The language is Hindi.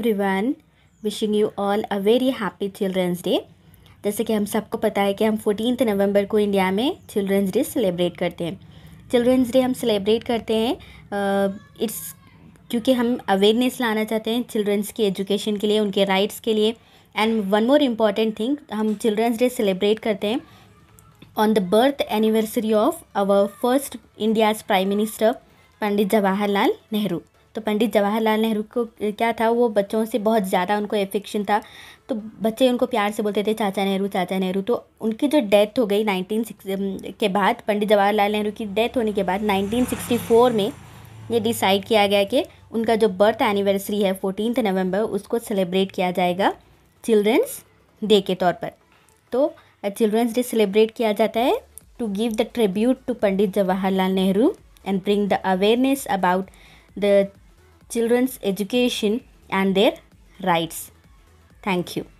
Everyone wishing you all a very happy children's day जैसे कि हम सबको पता है कि हम फोर्टीन नवंबर को इंडिया में चिल्ड्रंस डे सेलिब्रेट करते हैं चिल्ड्रंस डे हम सेलिब्रेट करते हैं इट्स क्योंकि हम अवेयरनेस लाना चाहते हैं चिल्ड्रंस की एजुकेशन के लिए उनके राइट्स के लिए and one more important thing हम चिल्ड्रंस डे सेलिब्रेट करते हैं on the birth anniversary of our first India's prime minister Pandit Jawaharlal Nehru तो पंडित जवाहरलाल नेहरू को क्या था वो बच्चों से बहुत ज़्यादा उनको एफिक्शन था तो बच्चे उनको प्यार से बोलते थे चाचा नेहरू चाचा नेहरू तो उनकी जो डेथ हो गई नाइनटीन के बाद पंडित जवाहरलाल नेहरू की डेथ होने के बाद नाइनटीन में ये डिसाइड किया गया कि उनका जो बर्थ एनिवर्सरी है फोर्टीनथ नवंबर उसको सेलिब्रेट किया जाएगा चिल्ड्रंस डे के तौर पर तो चिल्ड्रंस डे सेलिब्रेट किया जाता है to give the tribute to Pandit Jawaharlal Nehru and bring the awareness about the children's education and their rights. Thank you.